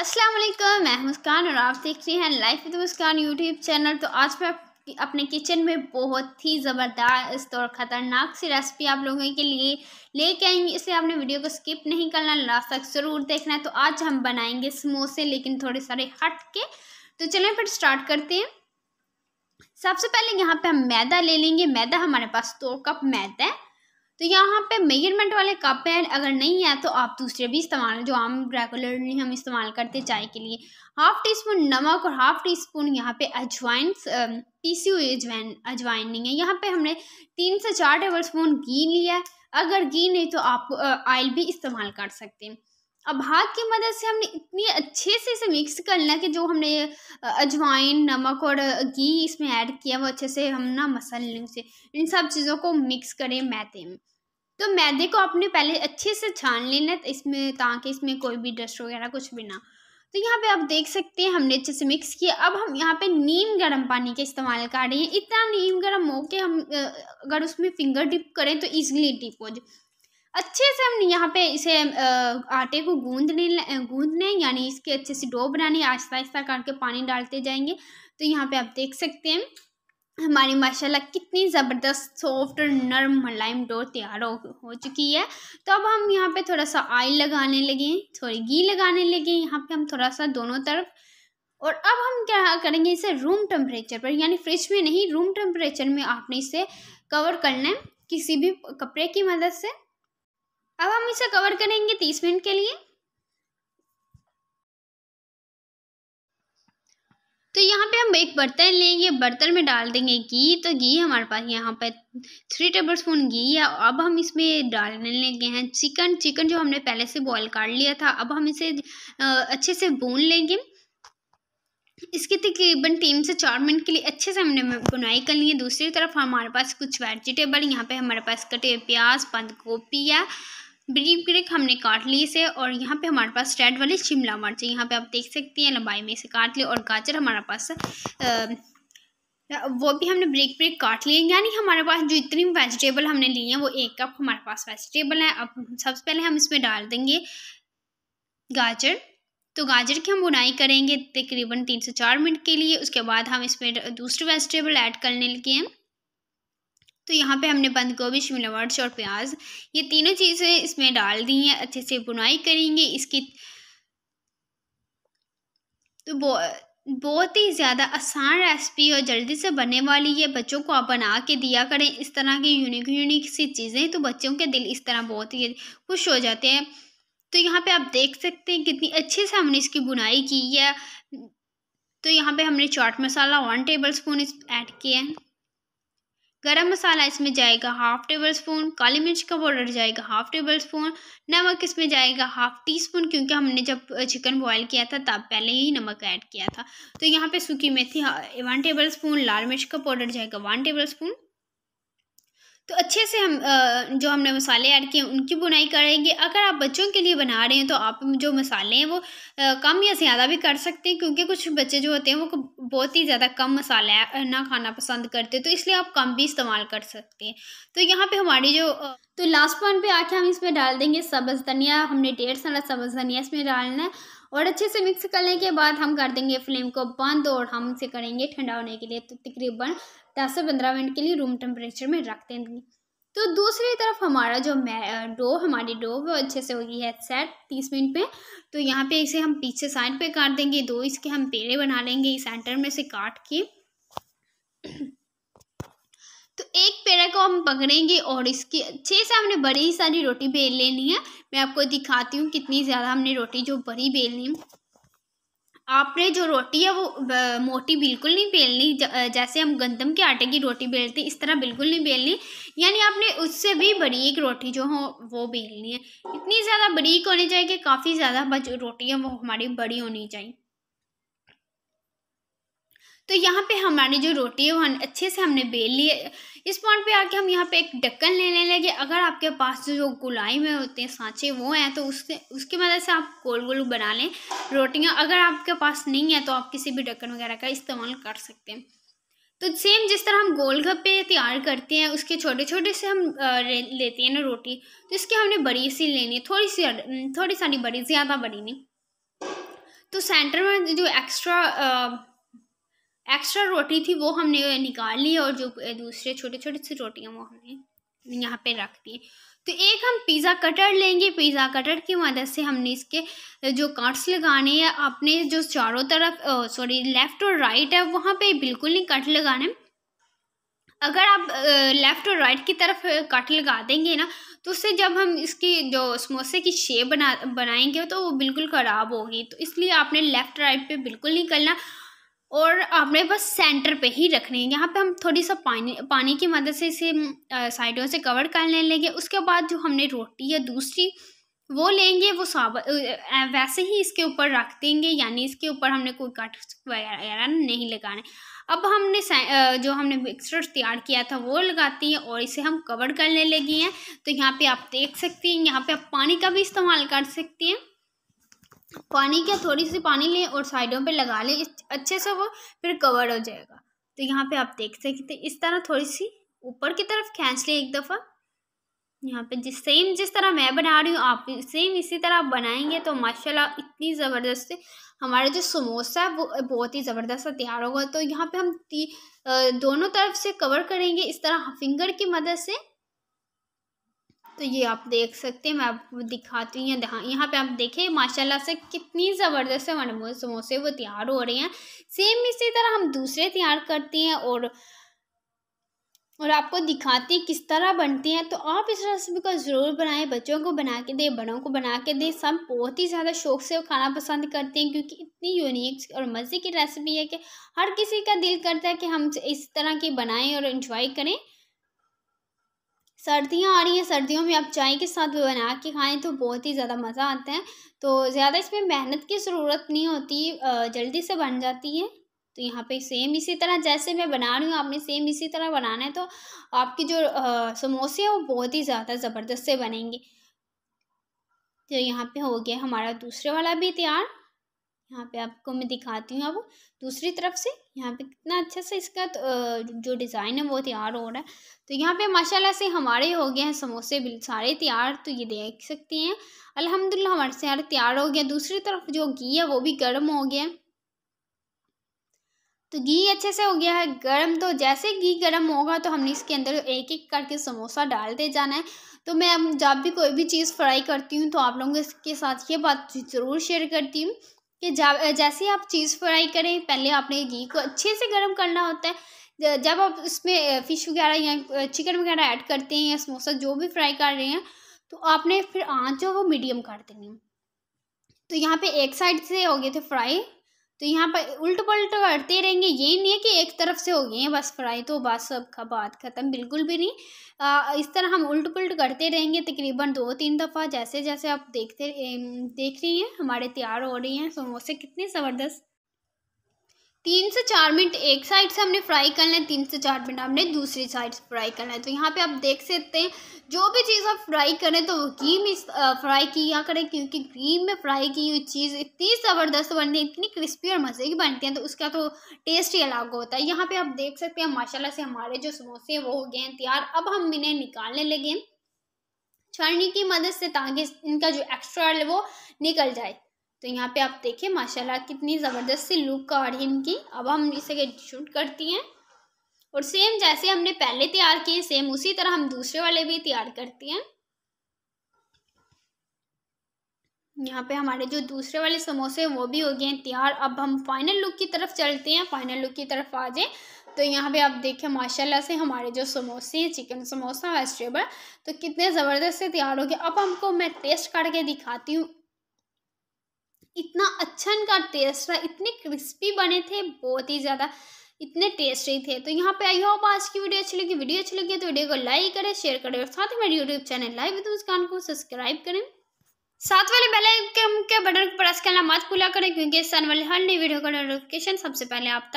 अस्सलाम वालेकुम मैं मुस्कान और आप देख रहे हैं life with Muskan YouTube channel तो आज मैं अपने किचन में बहुत ही ज़बरदस्त और ख़तरनाक सी रेसिपी आप लोगों के लिए लेके आएंगे इसलिए आपने वीडियो को स्किप नहीं करना लास्ट तक ज़रूर देखना है तो आज हम बनाएंगे समोसे लेकिन थोड़े सारे हट के तो चलें फिर स्टार्ट करते हैं सबसे पहले यहाँ पे हम मैदा ले लेंगे मैदा हमारे पास दो कप मैदा है तो यहाँ पे मेजरमेंट वाले कप हैं अगर नहीं है तो आप दूसरे भी इस्तेमाल जो आम रेगुलरली हम इस्तेमाल करते चाय के लिए हाफ़ टी स्पून नमक और हाफ़ टी स्पून यहाँ पे अजवाइन पीसी हुई अजवाइन अजवाइन नहीं है यहाँ पे हमने तीन से चार टेबल स्पून घी लिया अगर घी नहीं तो आप ऑयल भी इस्तेमाल कर सकते हैं अब हाथ की मदद से हमने इतनी अच्छे से इसे मिक्स करना लिया कि जो हमने अजवाइन नमक और घी इसमें ऐड किया वो अच्छे से हम ना मसल लें उसे इन सब चीज़ों को मिक्स करें मैथे में तो मैदे को आपने पहले अच्छे से छान लेना तो इसमें ताकि इसमें कोई भी डस्ट वगैरह कुछ भी ना तो यहाँ पे आप देख सकते हैं हमने अच्छे से मिक्स किया अब हम यहाँ पे नीम गर्म पानी का इस्तेमाल कर रहे हैं इतना नीम गर्म हो कि हम अगर उसमें फिंगर डिप करें तो ईजिली डिप हो जाए अच्छे से हम यहाँ पे इसे आटे को गूंदने गूंदने यानी इसके अच्छे से डो बनाने आहिस्ता आहिस्ता करके पानी डालते जाएंगे तो यहाँ पे आप देख सकते हैं हमारी माशाल्लाह कितनी ज़बरदस्त सॉफ्ट और नरम मलाइम डो तैयार हो, हो चुकी है तो अब हम यहाँ पे थोड़ा सा ऑयल लगाने लगे थोड़ी घी लगाने लगे यहाँ पे हम थोड़ा सा दोनों तरफ और अब हम क्या करेंगे इसे रूम टेम्परेचर पर यानी फ्रिज में नहीं रूम टेम्परेचर में आपने इसे कवर करना है किसी भी कपड़े की मदद से अब हम इसे कवर करेंगे तीस मिनट के लिए तो यहाँ पे हम एक बर्तन लेंगे बर्तन में डाल देंगे घी तो घी हमारे पास यहाँ पे थ्री टेबल स्पून घी है अब हम इसमें डालने लेंगे हैं चिकन चिकन जो हमने पहले से बॉईल कर लिया था अब हम इसे अच्छे से भून लेंगे इसके तकरीबन तीन से चार मिनट के लिए अच्छे से हमने बुनाई कर ली है दूसरी तरफ हमारे पास कुछ वेजिटेबल यहाँ पे हमारे पास कटे प्याज बंद गोभी है ब्रीम क्रिक हमने काट ली इसे और यहाँ पे हमारे पास रेड वाली शिमला मिर्च है यहाँ पे आप देख सकती हैं लंबाई में इसे काट ली और गाजर हमारे पास आ, वो भी हमने ब्रेक ब्रेक काट लिए यानी हमारे पास जो इतनी वेजिटेबल हमने ली हैं वो एक कप हमारे पास वेजिटेबल है अब सबसे पहले हम इसमें डाल देंगे गाजर तो गाजर की हम बुनाई करेंगे तकरीबन तीन से चार मिनट के लिए उसके बाद हम इसमें दूसरी वेजिटेबल ऐड करने लगे हैं तो यहाँ पे हमने बंद गोभी शिमला मिर्च और प्याज ये तीनों चीज़ें इसमें डाल दी हैं अच्छे से बुनाई करेंगे इसकी तो बहुत ही ज़्यादा आसान रेसिपी और जल्दी से बनने वाली है बच्चों को आप बना के दिया करें इस तरह की यूनिक यूनिक सी चीज़ें तो बच्चों के दिल इस तरह बहुत ही खुश हो जाते हैं तो यहाँ पे आप देख सकते हैं कितनी अच्छे से हमने इसकी बुनाई की है तो यहाँ पे हमने चाट मसाला वन टेबल स्पून ऐड किया है गरम मसाला इसमें जाएगा हाफ टेबल स्पून काली मिर्च का पाउडर जाएगा हाफ टेबल स्पून नमक इसमें जाएगा हाफ टी स्पून क्योंकि हमने जब चिकन बॉईल किया था तब पहले ही नमक ऐड किया था तो यहाँ पे सूखी मेथी वन टेबल स्पून लाल मिर्च का पाउडर जाएगा वन टेबल स्पून तो अच्छे से हम जो हमने मसाले ऐड किए उनकी बुनाई करेंगे अगर आप बच्चों के लिए बना रहे हैं तो आप जो मसाले हैं वो कम या ज़्यादा भी कर सकते हैं क्योंकि कुछ बच्चे जो होते हैं वो बहुत ही ज़्यादा कम मसाला ना खाना पसंद करते तो इसलिए आप कम भी इस्तेमाल कर सकते हैं तो यहाँ पर हमारी जो तो लास्ट पॉइंट पे आके हम इसमें डाल देंगे सब्ज़ धनिया हमने डेढ़ सारा सब्ज़ धनिया इसमें डालना है और अच्छे से मिक्स करने के बाद हम कर देंगे फ्लेम को बंद और हम इसे करेंगे ठंडा होने के लिए तो तकरीबन दस से पंद्रह मिनट के लिए रूम टेम्परेचर में रख देंगे तो दूसरी तरफ हमारा जो मै डो हमारी डो वो अच्छे से होगी है सेट तीस मिनट पे तो यहाँ पे इसे हम पीछे साइड पे काट देंगे दो इसके हम पेड़े बना लेंगे सेंटर में से काट के तो एक पेड़ा को हम पकड़ेंगे और इसके अच्छे से हमने बड़ी सारी रोटी बेल लेनी है मैं आपको दिखाती हूँ कितनी ज़्यादा हमने रोटी जो बड़ी बेलनी है आपने जो रोटी है वो मोटी बिल्कुल नहीं बेलनी जैसे हम गंदम के आटे की रोटी बेलते हैं इस तरह बिल्कुल नहीं बेलनी यानी आपने उससे भी बरीक रोटी जो हो वो बेलनी है इतनी ज़्यादा बरीक होनी चाहिए कि काफ़ी ज़्यादा रोटी है वो हमारी बड़ी होनी चाहिए तो यहाँ पे हमारी जो रोटी है वो अच्छे से हमने बेल ली है इस पॉइंट पे आके हम यहाँ पे एक ढक्कन लेने लगे अगर आपके पास जो गुलाई में होते हैं सांचे वो हैं तो उसके उसकी मदद से आप गोल गोल बना लें रोटियाँ अगर आपके पास नहीं है तो आप किसी भी ढक्कन वगैरह का इस्तेमाल कर सकते हैं तो सेम जिस तरह हम गोलगप्पे तैयार करते हैं उसके छोटे छोटे से हम लेते हैं ना रोटी तो इसकी हमने बड़ी सी लेनी है थोड़ी सी थोड़ी सारी बड़ी ज़्यादा बड़ी नहीं तो सेंटर में जो एक्स्ट्रा एक्स्ट्रा रोटी थी वो हमने निकाल ली और जो दूसरे छोटे छोटे सी रोटियाँ वो हमने यहाँ पे रख दी तो एक हम पिज़्ज़ा कटर लेंगे पिज़्ज़ा कटर की मदद से हमने इसके जो कट्स लगाने हैं अपने जो चारों तरफ सॉरी लेफ़्ट और राइट है वहाँ पे बिल्कुल नहीं कट लगाने अगर आप लेफ़्ट और राइट की तरफ कट लगा देंगे ना तो उससे जब हम इसकी जो समोसे की शेप बना बनाएंगे तो वो बिल्कुल ख़राब होगी तो इसलिए आपने लेफ़्ट राइट पे बिल्कुल नहीं करना और आपने बस सेंटर पे ही रखनी है यहाँ पे हम थोड़ी सा पानी पानी की मदद से इसे साइडों से कवर कर ले लेंगे उसके बाद जो हमने रोटी या दूसरी वो लेंगे वो साबत वैसे ही इसके ऊपर रख देंगे यानी इसके ऊपर हमने कोई कट वगैरह नहीं लगाने अब हमने जो हमने मिक्सर तैयार किया था वो लगाती हैं और इसे हम कवर करने लगी हैं तो यहाँ पे आप देख सकती हैं यहाँ पे आप पानी का भी इस्तेमाल कर सकती हैं पानी क्या थोड़ी सी पानी लें और साइडों पे लगा लें अच्छे से वो फिर कवर हो जाएगा तो यहाँ पे आप देख सकते इस तरह थोड़ी सी ऊपर की तरफ खींच लें एक दफ़ा यहाँ पे जिस सेम जिस तरह मैं बना रही हूँ आप सेम इसी तरह आप बनाएंगे तो माशाल्लाह इतनी ज़बरदस्त से हमारा जो समोसा है वो बहुत ही ज़बरदस्त तैयार होगा तो यहाँ पे हम दोनों तरफ से कवर करेंगे इस तरह फिंगर की मदद से तो ये आप देख सकते हैं मैं आपको दिखाती हूँ यहाँ यहाँ पे आप देखें माशाल्लाह से कितनी ज़बरदस्त हमारे समोसे वो तैयार हो रहे हैं सेम इसी तरह हम दूसरे तैयार करते हैं और और आपको दिखाती किस तरह बनती हैं तो आप इस रेसिपी को ज़रूर बनाएं बच्चों को बना के दें बड़ों को बना के दें सब बहुत ही ज़्यादा शौक से खाना पसंद करते हैं क्योंकि इतनी यूनिक और मज़े की रेसिपी है कि हर किसी का दिल करता है कि हम इस तरह की बनाएं और इन्जॉय करें सर्दियाँ आ रही हैं सर्दियों में आप चाय के साथ भी बना के खाएँ तो बहुत ही ज़्यादा मज़ा आता है तो ज़्यादा इसमें मेहनत की ज़रूरत नहीं होती जल्दी से बन जाती है तो यहाँ पे सेम इसी तरह जैसे मैं बना रही हूँ आपने सेम इसी तरह बनाना है तो आपकी जो समोसे हैं वो बहुत ही ज़्यादा ज़बरदस्त से बनेंगे तो यहाँ पे हो गया हमारा दूसरे वाला भी तैयार यहाँ पे आपको मैं दिखाती हूँ अब दूसरी तरफ से यहाँ पे कितना अच्छा से इसका तो, जो डिज़ाइन है वो तैयार हो रहा है तो यहाँ पे माशाल्लाह से हमारे हो गए हैं समोसे सारे तैयार तो ये देख सकते हैं अल्हम्दुलिल्लाह हमारे सारे तैयार हो गया दूसरी तरफ जो घी है वो भी गर्म हो गया तो घी अच्छे से हो गया है गर्म तो जैसे घी गर्म होगा तो हमने इसके अंदर एक एक करके समोसा डालते जाना है तो मैं जब भी कोई भी चीज़ फ्राई करती हूँ तो आप लोगों के साथ ये बात ज़रूर शेयर करती हूँ कि जैसे आप चीज़ फ्राई करें पहले आपने घी को अच्छे से गर्म करना होता है जब आप उसमें फ़िश वगैरह या चिकन वगैरह ऐड करते हैं या समोसा जो भी फ्राई कर रहे हैं तो आपने फिर आँच जो वो मीडियम कर देनी है तो यहाँ पे एक साइड से हो गए थे फ्राई तो यहाँ पर उल्ट पलट करते रहेंगे ये नहीं है कि एक तरफ से हो गए हैं बस फ्राई तो बस सब का बात ख़त्म बिल्कुल भी नहीं आ, इस तरह हम उल्ट पुलट करते रहेंगे तकरीबन दो तीन दफ़ा जैसे जैसे आप देखते देख रही हैं हमारे तैयार हो रही हैं समोसे तो कितने ज़बरदस्त तीन से चार मिनट एक साइड से हमने फ्राई करना है तीन से चार मिनट हमने दूसरी साइड से फ्राई करना है तो यहाँ पे आप देख सकते हैं जो भी चीज़ आप फ्राई करें तो घी में फ्राई किया करें क्योंकि घी में फ्राई की हुई चीज़ इतनी ज़बरदस्त बनती है इतनी क्रिस्पी और मज़े की बनती है तो उसका तो टेस्ट ही अलग होता है यहाँ पर आप देख सकते हैं माशाला से हमारे जो समोसे वो हो गए हैं तैयार अब हम इन्हें निकालने लगे छरनी की मदद से ताकि इनका जो एक्स्ट्रा है वो निकल जाए तो यहाँ पे आप देखिए माशाल्लाह कितनी ज़बरदस्त सी लुक आ रही है इनकी अब हम इसे शूट करती हैं और सेम जैसे हमने पहले तैयार किए सेम उसी तरह हम दूसरे वाले भी तैयार करती हैं यहाँ पे हमारे जो दूसरे वाले समोसे वो भी हो गए हैं तैयार अब हम फाइनल लुक की तरफ चलते हैं फाइनल लुक की तरफ आ जाए तो यहाँ पे आप देखें माशाल्लाह से हमारे जो समोसे हैं चिकन समोसा वेजिटेबल तो कितने ज़बरदस्त से तैयार हो गए अब हमको मैं टेस्ट करके दिखाती हूँ इतना अच्छा इनका टेस्ट था इतने क्रिस्पी बने थे बहुत ही ज़्यादा इतने टेस्टी थे तो यहाँ पे आई होप आज की वीडियो अच्छी लगी वीडियो अच्छी लगी तो वीडियो को लाइक करें शेयर करें और साथ ही मेरे YouTube channel live with Muskan को सब्सक्राइब करें साथ वाले बेल आइकन के बटन को प्रेस करना मत भूला करें क्योंकि इस वाले हर नई वीडियो का नोटिफिकेशन सबसे पहले आप तक